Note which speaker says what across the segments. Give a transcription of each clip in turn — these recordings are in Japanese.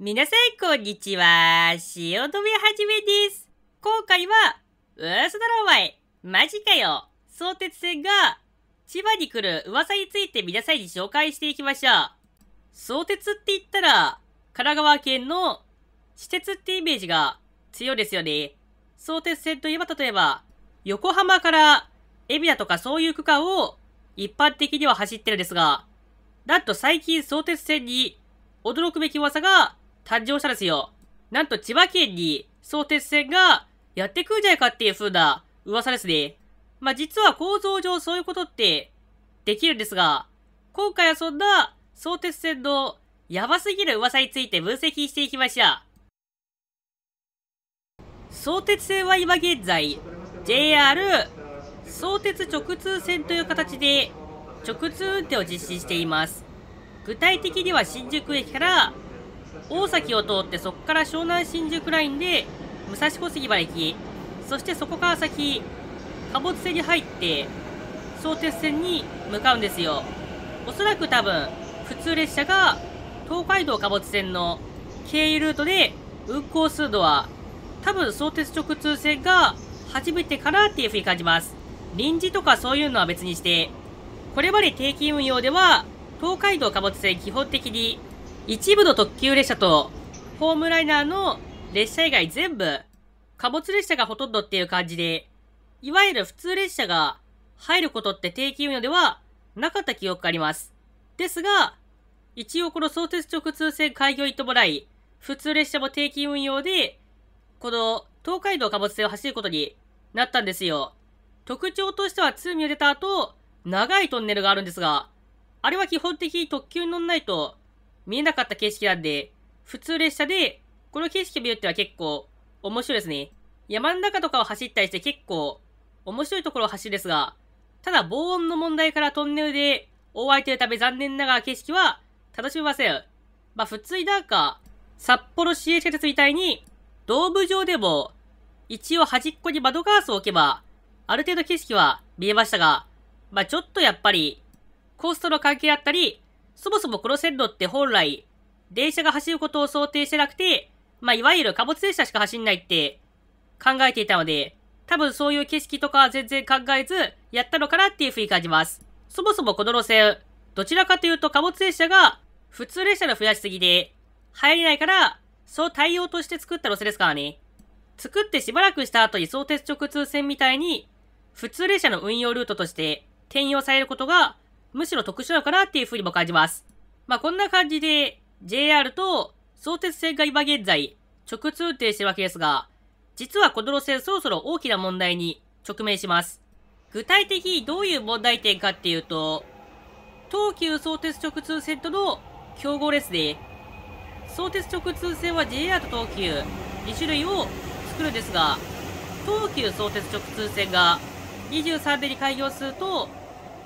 Speaker 1: 皆さん、こんにちは。潮止めはじめです。今回は、嘘だろお前。マジかよ。相鉄線が、千葉に来る噂について皆さんに紹介していきましょう。相鉄って言ったら、神奈川県の私鉄ってイメージが強いですよね。相鉄線といえば、例えば、横浜から海老名とかそういう区間を一般的には走ってるんですが、なんと最近相鉄線に驚くべき噂が誕生したんですよ。なんと千葉県に相鉄線がやってくんじゃないかっていう風な噂ですね。まあ、実は構造上そういうことってできるんですが、今回はそんな相鉄線のやばすぎる噂について分析していきました。相鉄線は今現在、JR 相鉄直通線という形で直通運転を実施しています。具体的には新宿駅から大崎を通ってそこから湘南新宿ラインで武蔵小杉まで行きそしてそこから先貨物船に入って相鉄線に向かうんですよおそらく多分普通列車が東海道貨物線の経由ルートで運行するのは多分相鉄直通線が初めてかなっていうふうに感じます臨時とかそういうのは別にしてこれまで定期運用では東海道貨物線基本的に一部の特急列車とホームライナーの列車以外全部、貨物列車がほとんどっていう感じで、いわゆる普通列車が入ることって定期運用ではなかった記憶があります。ですが、一応この相鉄直通線開業に伴い、普通列車も定期運用で、この東海道貨物線を走ることになったんですよ。特徴としては通にを出た後、長いトンネルがあるんですが、あれは基本的に特急に乗らないと見えなかった景色なんで、普通列車で、この景色見るっては結構面白いですね。山の中とかを走ったりして結構面白いところを走るんですが、ただ防音の問題からトンネルで覆われているため残念ながら景色は楽しめません。まあ普通になんか、札幌市営施設みたいに、ドーム上でも、一応端っこに窓ガラスを置けば、ある程度景色は見えましたが、まあちょっとやっぱり、コストの関係だったり、そもそもこの線路って本来、電車が走ることを想定してなくて、まあ、いわゆる貨物列車しか走んないって考えていたので、多分そういう景色とかは全然考えず、やったのかなっていうふうに感じます。そもそもこの路線、どちらかというと貨物列車が普通列車の増やしすぎで、入れないから、そう対応として作った路線ですからね。作ってしばらくした後に相鉄直通線みたいに、普通列車の運用ルートとして転用されることがむしろ特殊なのかなっていうふうにも感じます。まあ、こんな感じで、JR と相鉄線が今現在、直通停してるわけですが、実はこの路線そろそろ大きな問題に直面します。具体的にどういう問題点かっていうと、東急相鉄直通線との競合ですね。相鉄直通線は JR と東急、2種類を作るんですが、東急相鉄直通線が23年に開業すると、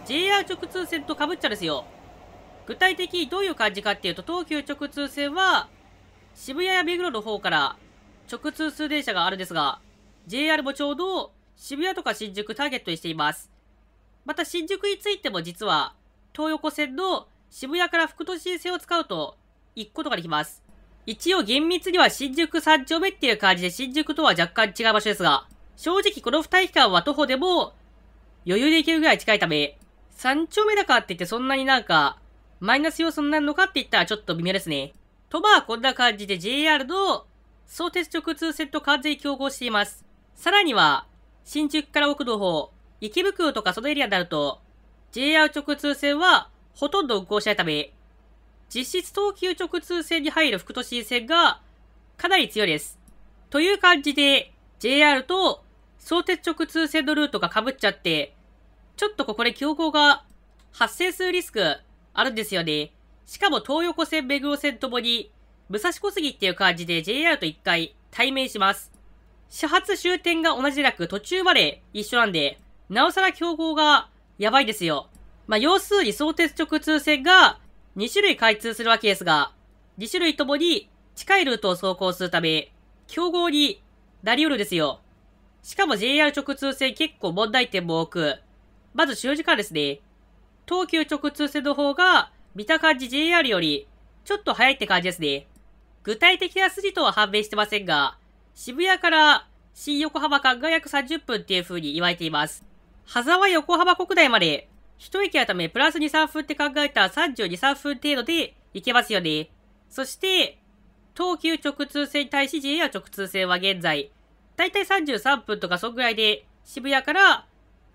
Speaker 1: JR 直通線とかぶっちゃですよ。具体的にどういう感じかっていうと、東急直通線は、渋谷や目黒の方から直通通電車があるんですが、JR もちょうど渋谷とか新宿ターゲットにしています。また新宿についても実は、東横線の渋谷から副都心線を使うと、行くことができます。一応厳密には新宿3丁目っていう感じで新宿とは若干違う場所ですが、正直この2駅間は徒歩でも余裕で行けるぐらい近いため、三丁目だかって言ってそんなになんか、マイナス要素になるのかって言ったらちょっと微妙ですね。とば、はこんな感じで JR の相鉄直通線と完全に競合しています。さらには、新宿から奥の方、池袋とかそのエリアになると、JR 直通線はほとんど運行しないため、実質東急直通線に入る副都心線がかなり強いです。という感じで、JR と相鉄直通線のルートが被っちゃって、ちょっとここで強行が発生するリスクあるんですよね。しかも東横線、目黒線ともに、武蔵小杉っていう感じで JR と一回対面します。始発終点が同じなく途中まで一緒なんで、なおさら競合がやばいですよ。まあ、要するに相鉄直通線が2種類開通するわけですが、2種類ともに近いルートを走行するため、競合になり得るんですよ。しかも JR 直通線結構問題点も多く、まず終時間ですね。東急直通線の方が、見た感じ JR より、ちょっと早いって感じですね。具体的な筋とは判明してませんが、渋谷から新横浜間が約30分っていう風に言われています。羽沢横浜国内まで、一駅あためプラス2、3分って考えた32、3分程度で行けますよね。そして、東急直通線に対し JR 直通線は現在、だいたい33分とかそんぐらいで渋谷から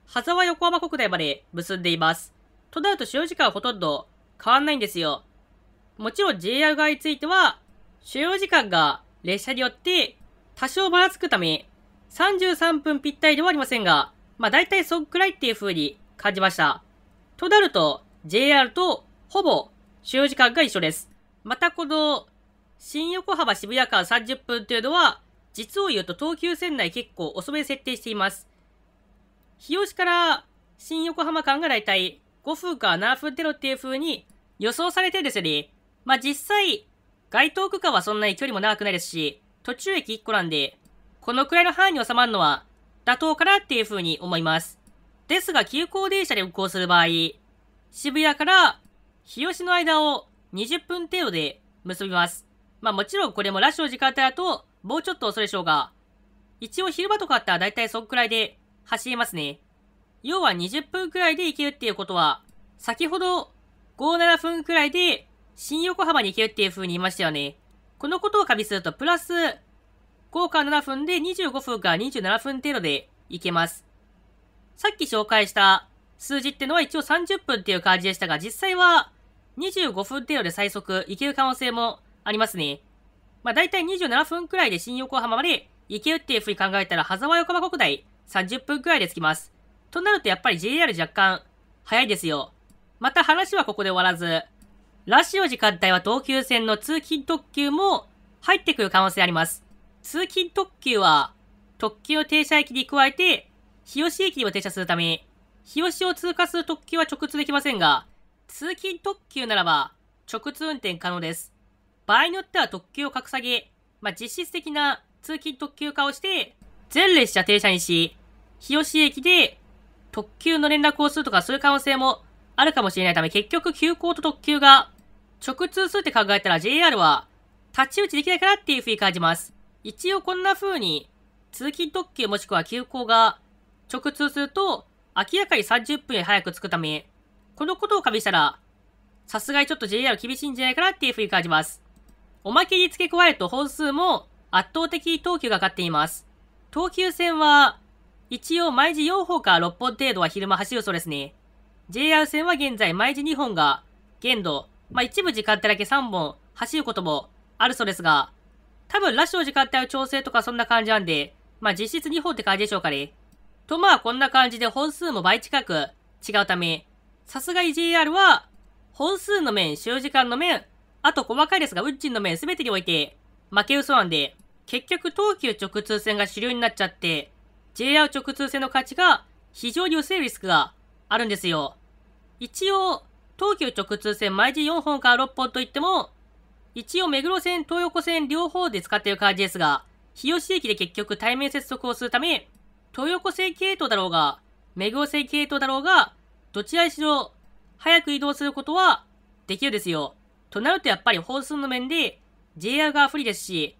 Speaker 1: 羽沢横浜国大まで結んでいます。となると使用時間はほとんど変わんないんですよ。もちろん JR 側については、所要時間が列車によって多少ばらつくため、33分ぴったりではありませんが、まあ大体そんくらいっていう風に感じました。となると、JR とほぼ所要時間が一緒です。またこの、新横浜渋谷間30分というのは、実を言うと東急線内結構遅めに設定しています。日吉から新横浜間がだいたい5分か7分程度っていう風に予想されてるんですよね。まあ、実際、街頭区間はそんなに距離も長くないですし、途中駅1個なんで、このくらいの範囲に収まるのは妥当かなっていう風に思います。ですが、急行電車で運行する場合、渋谷から日吉の間を20分程度で結びます。まあもちろんこれもラッシュの時間帯だと、もうちょっと遅れでしょうが、一応昼間とかあったら大体そんくらいで走れますね。要は20分くらいで行けるっていうことは、先ほど57分くらいで新横浜に行けるっていう風に言いましたよね。このことを加味すると、プラス5から7分で25分から27分程度で行けます。さっき紹介した数字ってのは一応30分っていう感じでしたが、実際は25分程度で最速行ける可能性もありますね。まあ大体27分くらいで新横浜まで行けるっていう風に考えたら、狭間横浜国大30分くらいで着きます。となるとやっぱり JR 若干早いですよ。また話はここで終わらず、ラッシュの時間帯は東急線の通勤特急も入ってくる可能性あります。通勤特急は特急の停車駅に加えて、日吉駅にも停車するため、日吉を通過する特急は直通できませんが、通勤特急ならば直通運転可能です。場合によっては特急を格下げ、まあ、実質的な通勤特急化をして、全列車停車にし、日吉駅で特急の連絡をするとかそういう可能性もあるかもしれないため、結局急行と特急が直通するって考えたら JR は立ち打ちできないかなっていうふうに感じます。一応こんな風に通勤特急もしくは急行が直通すると明らかに30分より早く着くため、このことを加味したら、さすがにちょっと JR 厳しいんじゃないかなっていうふうに感じます。おまけに付け加えると本数も圧倒的に東急が勝っています。東急線は、一応毎時4本か6本程度は昼間走るそうですね。JR 線は現在毎時2本が、限度、まあ、一部時間帯だけ3本走ることもあるそうですが、多分ラッシュの時間帯を調整とかそんな感じなんで、まあ、実質2本って感じでしょうかね。とまあこんな感じで本数も倍近く違うため、さすがに JR は、本数の面、使用時間の面、あと細かいですが、運賃の面全てにおいて、負け嘘なんで、結局東急直通線が主流になっちゃって、JR 直通線の価値が非常に薄いリスクがあるんですよ。一応、東急直通線毎時4本から6本といっても、一応目黒線、東横線両方で使っている感じですが、日吉駅で結局対面接続をするため、東横線系統だろうが、目黒線系統だろうが、どちらにしろ早く移動することはできるですよ。となるとやっぱり放送の面で JR が不利ですし、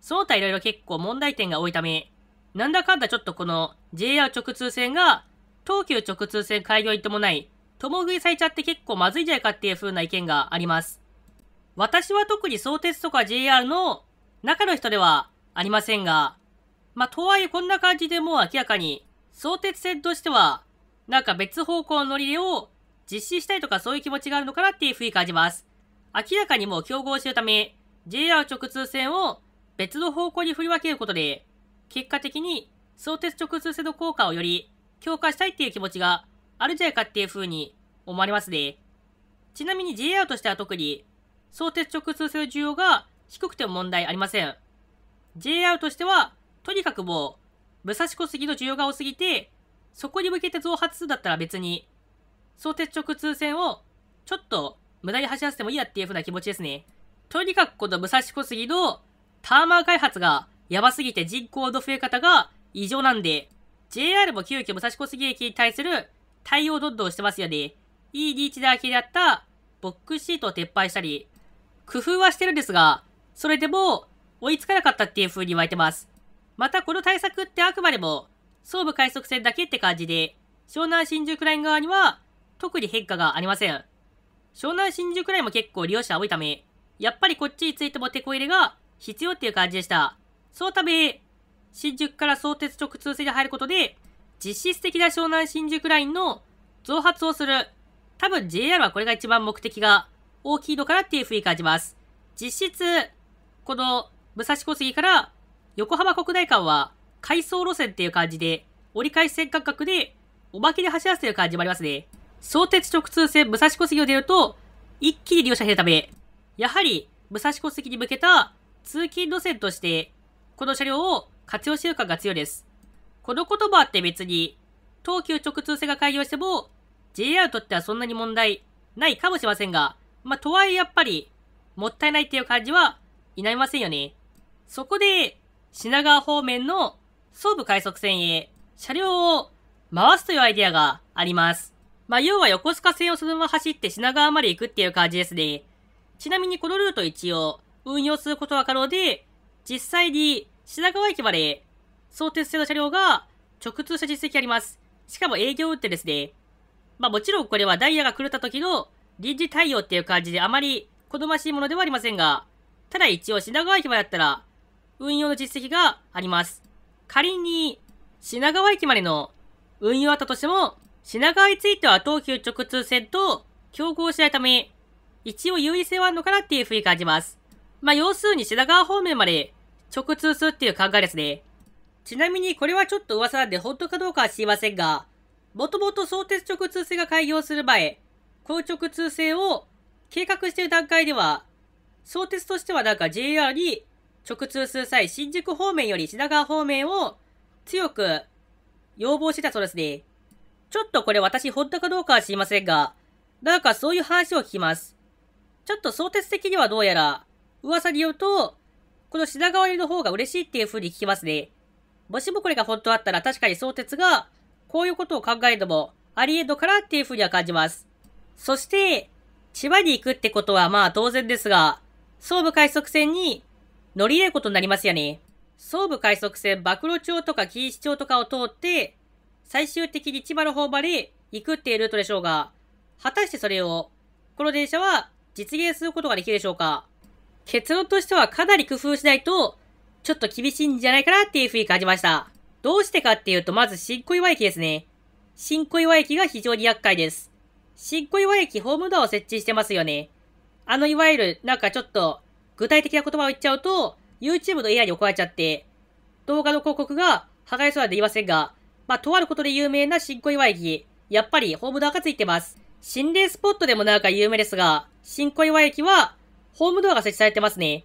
Speaker 1: その他いろいろ結構問題点が多いため、なんだかんだちょっとこの JR 直通線が東急直通線開業に伴い、共食いされちゃって結構まずいんじゃないかっていう風な意見があります。私は特に相鉄とか JR の中の人ではありませんが、まあ、とはいえこんな感じでもう明らかに、相鉄線としては、なんか別方向の乗り入れを実施したいとかそういう気持ちがあるのかなっていうふうに感じます。明らかにもう競合しるため、JR 直通線を別の方向に振り分けることで、結果的に相鉄直通性の効果をより強化したいっていう気持ちがあるんじゃないかっていう風に思われますね。ちなみに JR としては特に相鉄直通性の需要が低くても問題ありません。JR としてはとにかくもう武蔵小杉の需要が多すぎてそこに向けて増発数だったら別に相鉄直通線をちょっと無駄に走らせてもいいやっていう風な気持ちですね。とにかくこの武蔵小杉のターマー開発がやばすぎて人口の増え方が異常なんで、JR も急遽武蔵小杉駅に対する対応どんどんしてますよね。いいリーチだらけであったボックスシートを撤廃したり、工夫はしてるんですが、それでも追いつかなかったっていう風に言われてます。またこの対策ってあくまでも、総武快速線だけって感じで、湘南新宿ライン側には特に変化がありません。湘南新宿ラインも結構利用者多いため、やっぱりこっちについてもテこ入れが必要っていう感じでした。そのため、新宿から相鉄直通線に入ることで、実質的な湘南新宿ラインの増発をする。多分 JR はこれが一番目的が大きいのかなっていうふうに感じます。実質、この武蔵小杉から横浜国内間は回送路線っていう感じで、折り返し線間隔でおまけで走らせてる感じもありますね。相鉄直通線武蔵小杉を出ると、一気に利用者減るため、やはり武蔵小杉に向けた通勤路線として、この車両を活用習慣が強いです。この言葉って別に、東急直通線が開業しても、JR にとってはそんなに問題ないかもしれませんが、まあ、とはいえやっぱり、もったいないっていう感じは否めませんよね。そこで、品川方面の総武快速線へ車両を回すというアイデアがあります。まあ、要は横須賀線をそのまま走って品川まで行くっていう感じですね。ちなみにこのルート一応、運用することが可能で、実際に品川駅まで相鉄線の車両が直通した実績あります。しかも営業運転ですね。まあもちろんこれはダイヤが狂った時の臨時対応っていう感じであまり好ましいものではありませんが、ただ一応品川駅までだったら運用の実績があります。仮に品川駅までの運用あったとしても、品川については東急直通線と競合しないため、一応優位性はあるのかなっていうふうに感じます。まあ、要するに品川方面まで直通するっていう考えですね。ちなみにこれはちょっと噂なんで本当かどうかは知りませんが、もともと相鉄直通性が開業する前、この直通性を計画している段階では、相鉄としてはなんか JR に直通する際、新宿方面より品川方面を強く要望してたそうですね。ちょっとこれ私本当かどうかは知りませんが、なんかそういう話を聞きます。ちょっと相鉄的にはどうやら、噂によると、この品川流りの方が嬉しいっていう風に聞きますね。もしもこれが本当だったら確かに相鉄が、こういうことを考えるのもありえんのかなっていう風には感じます。そして、千葉に行くってことはまあ当然ですが、総武快速線に乗り入れることになりますよね。総武快速線、馬露町とか錦糸町とかを通って、最終的に千葉の方まで行くっていうルートでしょうが、果たしてそれを、この電車は実現することができるでしょうか結論としてはかなり工夫しないと、ちょっと厳しいんじゃないかなっていう風に感じました。どうしてかっていうと、まず新小岩駅ですね。新小岩駅が非常に厄介です。新小岩駅ホームドアを設置してますよね。あの、いわゆる、なんかちょっと、具体的な言葉を言っちゃうと、YouTube の AI に怒られちゃって、動画の広告が破壊そうなんで言いませんが、まあ、とあることで有名な新小岩駅、やっぱりホームドアがついてます。心霊スポットでもなんか有名ですが、新小岩駅はホームドアが設置されてますね。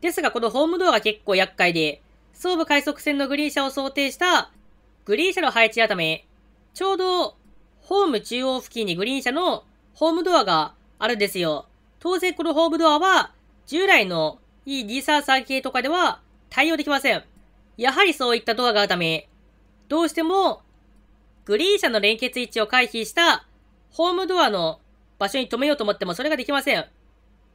Speaker 1: ですがこのホームドアが結構厄介で、総武快速線のグリーン車を想定したグリーン車の配置やため、ちょうどホーム中央付近にグリーン車のホームドアがあるんですよ。当然このホームドアは従来の E233 系とかでは対応できません。やはりそういったドアがあるため、どうしてもグリーン車の連結位置を回避したホームドアの場所に止めようと思ってもそれができません。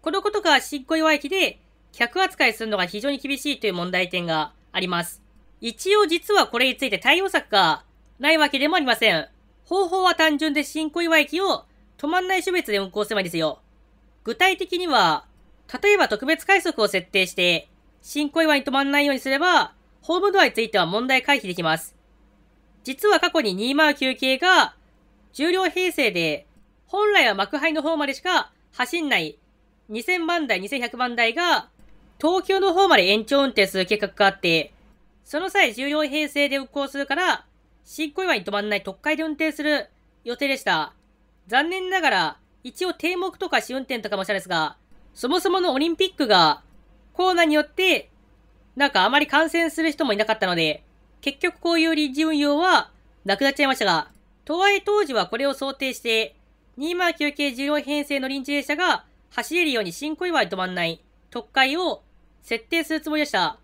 Speaker 1: このことが新小岩駅で客扱いするのが非常に厳しいという問題点があります。一応実はこれについて対応策がないわけでもありません。方法は単純で新小岩駅を止まんない種別で運行すればいいですよ。具体的には、例えば特別快速を設定して、新小岩に止まんないようにすれば、ホームドアについては問題回避できます。実は過去に209系が、重量編成で、本来は幕張の方までしか走んない2000万台、2100万台が、東京の方まで延長運転する計画があって、その際14編成で運行するから、新小岩に止まんない特快で運転する予定でした。残念ながら、一応停目とか試運転とかもしたですが、そもそものオリンピックが、コーナーによって、なんかあまり感染する人もいなかったので、結局こういう臨時運用はなくなっちゃいましたが、とはいえ当時はこれを想定して、209系14編成の臨時列車が走れるように新小岩に止まんない、特会を設定するつもりでした。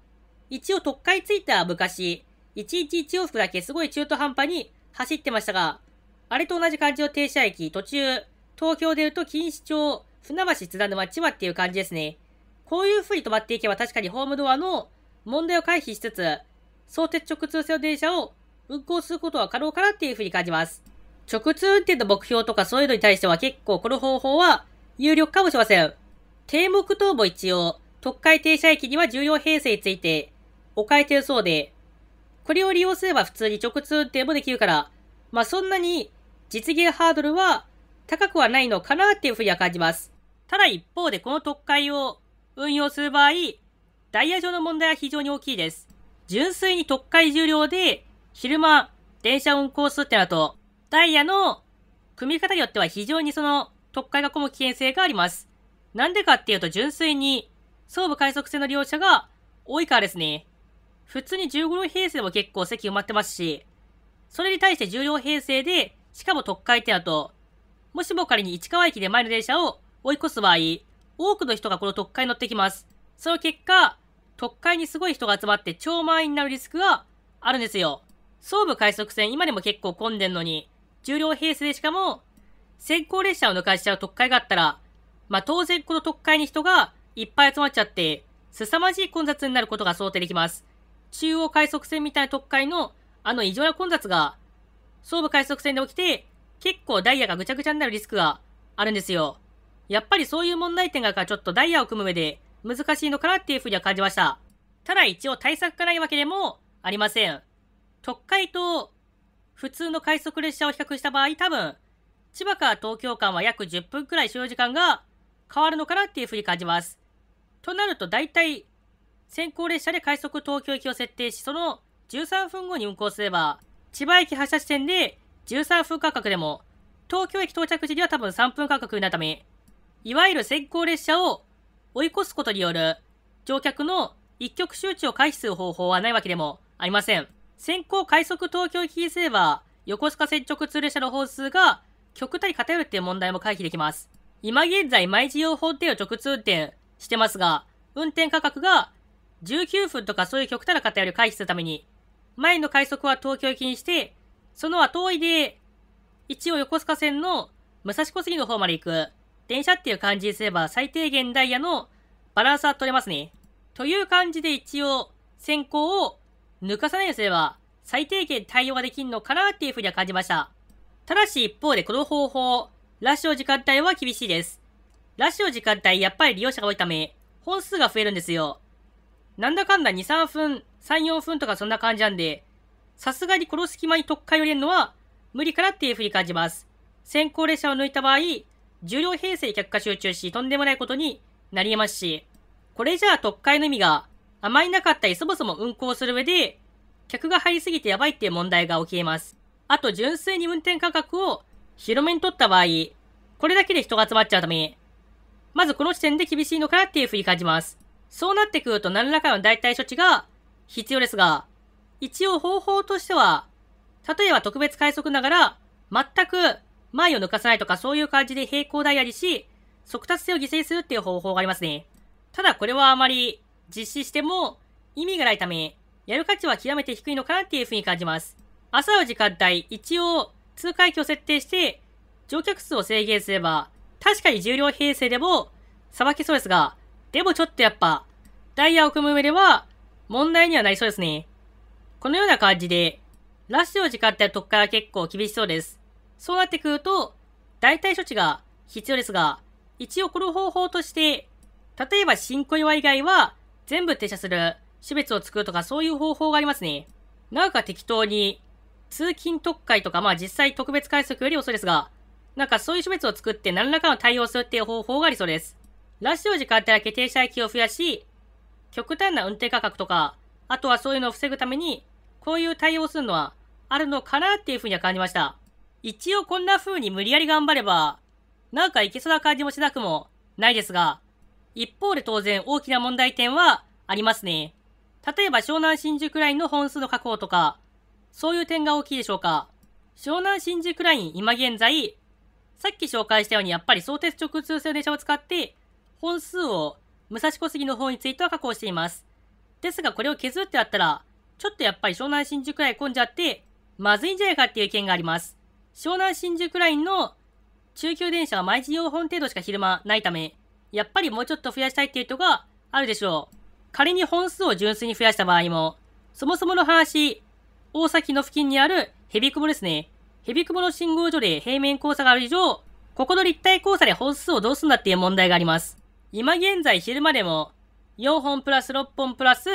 Speaker 1: 一応特会ついた昔、111往復だけすごい中途半端に走ってましたが、あれと同じ感じの停車駅、途中、東京で言うと錦糸町、船橋津田沼千葉っていう感じですね。こういう風に止まっていけば確かにホームドアの問題を回避しつつ、相鉄直通線の電車を運行することは可能かなっていう風に感じます。直通運転の目標とかそういうのに対しては結構この方法は有力かもしれません。低木等も一応、特快停車駅には重要編成について、置かれてるそうで、これを利用すれば普通に直通運転もできるから、まあそんなに実現ハードルは高くはないのかなっていうふうには感じます。ただ一方でこの特快を運用する場合、ダイヤ上の問題は非常に大きいです。純粋に特快重量で昼間電車運行するってなると、ダイヤの組み方によっては非常にその特会が混む危険性があります。なんでかっていうと純粋に、総武快速線の利用者が多いからですね。普通に15両編成でも結構席埋まってますし、それに対して10両編成で、しかも特会ってなと、もしも仮に市川駅で前の電車を追い越す場合、多くの人がこの特会に乗ってきます。その結果、特会にすごい人が集まって超満員になるリスクがあるんですよ。総武快速線今でも結構混んでんのに、重量平成でしかも先行列車を抜かしちゃう特会があったら、まあ、当然この特会に人がいっぱい集まっちゃって、凄まじい混雑になることが想定できます。中央快速線みたいな特会のあの異常な混雑が、総武快速線で起きて、結構ダイヤがぐちゃぐちゃになるリスクがあるんですよ。やっぱりそういう問題点があるからちょっとダイヤを組む上で難しいのかなっていうふうには感じました。ただ一応対策がないわけでもありません。特快と普通の快速列車を比較した場合多分千葉から東京間は約10分くらい所要時間が変わるのかなっていうふうに感じます。となると大体先行列車で快速東京行きを設定し、その13分後に運行すれば、千葉駅発車地点で13分間隔でも、東京駅到着時には多分3分間隔になるため、いわゆる先行列車を追い越すことによる乗客の一極集中を回避する方法はないわけでもありません。先行快速東京行きにすれば、横須賀線直通列車の本数が極端に偏るっていう問題も回避できます。今現在、毎時用法定を直通転してますが、運転価格が19分とかそういう極端な偏りを回避するために、前の快速は東京行きにして、その後追いで、一応横須賀線の武蔵小杉の方まで行く、電車っていう感じにすれば最低限ダイヤのバランスは取れますね。という感じで一応、先行を抜かさないようにすれば、最低限対応ができるのかなっていうふうには感じました。ただし一方でこの方法、ラッシュの時間帯は厳しいです。ラッシュの時間帯、やっぱり利用者が多いため、本数が増えるんですよ。なんだかんだ2、3分、3、4分とかそんな感じなんで、さすがにこの隙間に特化を入れるのは無理かなっていうふうに感じます。先行列車を抜いた場合、重量編成に客が集中し、とんでもないことになり得ますし、これじゃあ特会の意味があまりなかったり、そもそも運行する上で、客が入りすぎてやばいっていう問題が起きえます。あと純粋に運転価格を広めに取った場合、これだけで人が集まっちゃうため、まずこの時点で厳しいのかなっていうふうに感じます。そうなってくると何らかの代替処置が必要ですが、一応方法としては、例えば特別快速ながら、全く前を抜かさないとかそういう感じで平行ダイヤにし、速達性を犠牲するっていう方法がありますね。ただこれはあまり実施しても意味がないため、やる価値は極めて低いのかなっていうふうに感じます。朝の時間帯、一応、通過駅を設定して、乗客数を制限すれば、確かに重量編成でも、さばけそうですが、でもちょっとやっぱ、ダイヤを組む上では、問題にはなりそうですね。このような感じで、ラッシュの時間帯の特化は結構厳しそうです。そうなってくると、代替処置が必要ですが、一応この方法として、例えば新小岩以外は全部停車する種別を作るとかそういう方法がありますね。なんか適当に通勤特会とか、まあ実際特別快速より遅いですが、なんかそういう種別を作って何らかの対応するっていう方法がありそうです。ラッシュ時間帯だけ停車駅を増やし、極端な運転価格とか、あとはそういうのを防ぐために、こういう対応するのはあるのかなっていうふうには感じました。一応こんな風に無理やり頑張れば、なんかいけそうな感じもしなくもないですが、一方で当然大きな問題点はありますね。例えば湘南新宿ラインの本数の確保とか、そういう点が大きいでしょうか。湘南新宿ライン、今現在、さっき紹介したようにやっぱり相鉄直通線電車を使って、本数を武蔵小杉の方については確保しています。ですがこれを削ってあったら、ちょっとやっぱり湘南新宿ライン混んじゃって、まずいんじゃないかっていう意見があります。湘南新宿ラインの中級電車は毎日4本程度しか昼間ないため、やっぱりもうちょっと増やしたいっていう人があるでしょう。仮に本数を純粋に増やした場合も、そもそもの話、大崎の付近にあるヘビ雲ですね。ヘビ雲の信号所で平面交差がある以上、ここの立体交差で本数をどうするんだっていう問題があります。今現在昼までも、4本プラス6本プラス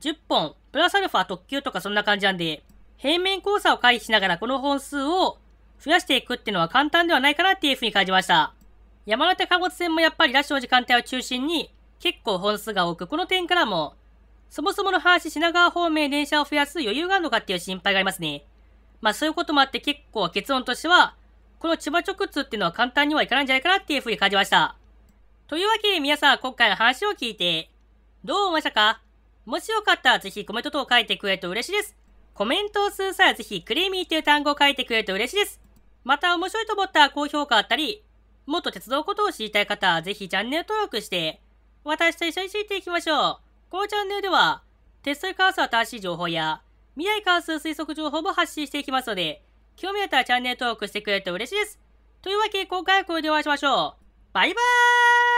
Speaker 1: 10本、プラスアルファ特急とかそんな感じなんで、平面交差を回避しながらこの本数を増やしていくっていうのは簡単ではないかなっていうふうに感じました。山手貨物線もやっぱりラッシュの時間帯を中心に結構本数が多く、この点からもそもそもの話、品川方面電車を増やす余裕があるのかっていう心配がありますね。まあそういうこともあって結構結論としては、この千葉直通っていうのは簡単にはいかないんじゃないかなっていうふうに感じました。というわけで皆さん今回の話を聞いて、どう思いましたかもしよかったらぜひコメント等を書いてくれると嬉しいです。コメントをする際はぜひクレーミーという単語を書いてくれると嬉しいです。また面白いと思ったら高評価あったり、もっと鉄道ことを知りたい方はぜひチャンネル登録して、私と一緒についていきましょう。このチャンネルでは、鉄道に関する新しい情報や、未来に関する推測情報も発信していきますので、興味あったらチャンネル登録してくれると嬉しいです。というわけで、今回はこれでお会いしましょう。バイバーイ